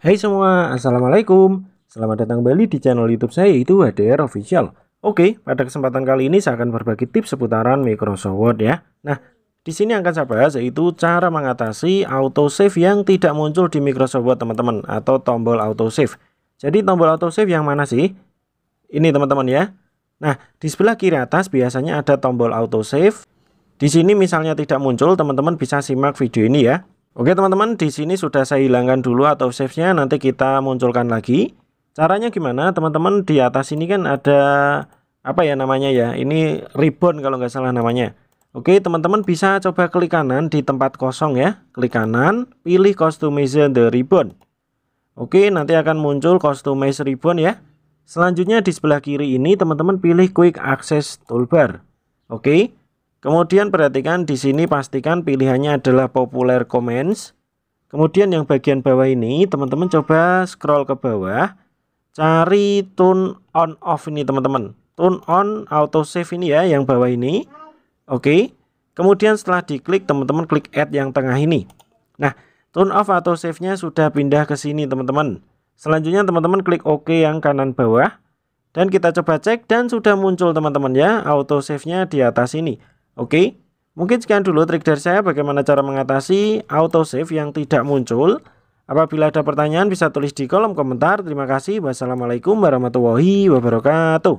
Hai semua, Assalamualaikum Selamat datang kembali di channel youtube saya yaitu HDR Official Oke, pada kesempatan kali ini saya akan berbagi tips seputaran Microsoft Word ya Nah, di sini akan saya bahas yaitu cara mengatasi autosave yang tidak muncul di Microsoft Word teman-teman Atau tombol autosave Jadi tombol autosave yang mana sih? Ini teman-teman ya Nah, di sebelah kiri atas biasanya ada tombol autosave di sini misalnya tidak muncul, teman-teman bisa simak video ini ya. Oke teman-teman, di sini sudah saya hilangkan dulu atau save-nya, nanti kita munculkan lagi. Caranya gimana? Teman-teman di atas ini kan ada apa ya namanya ya? Ini ribbon kalau nggak salah namanya. Oke, teman-teman bisa coba klik kanan di tempat kosong ya. Klik kanan, pilih Customize the ribbon. Oke, nanti akan muncul customize ribbon ya. Selanjutnya di sebelah kiri ini teman-teman pilih quick access toolbar. Oke. Kemudian perhatikan di sini pastikan pilihannya adalah popular comments. Kemudian yang bagian bawah ini teman-teman coba scroll ke bawah. Cari Turn on off ini teman-teman. Turn on auto save ini ya yang bawah ini. Oke. Kemudian setelah diklik teman-teman klik add yang tengah ini. Nah, Turn off atau save-nya sudah pindah ke sini teman-teman. Selanjutnya teman-teman klik OK yang kanan bawah. Dan kita coba cek dan sudah muncul teman-teman ya auto save-nya di atas ini. Oke, mungkin sekian dulu trik dari saya bagaimana cara mengatasi autosave yang tidak muncul. Apabila ada pertanyaan bisa tulis di kolom komentar. Terima kasih. Wassalamualaikum warahmatullahi wabarakatuh.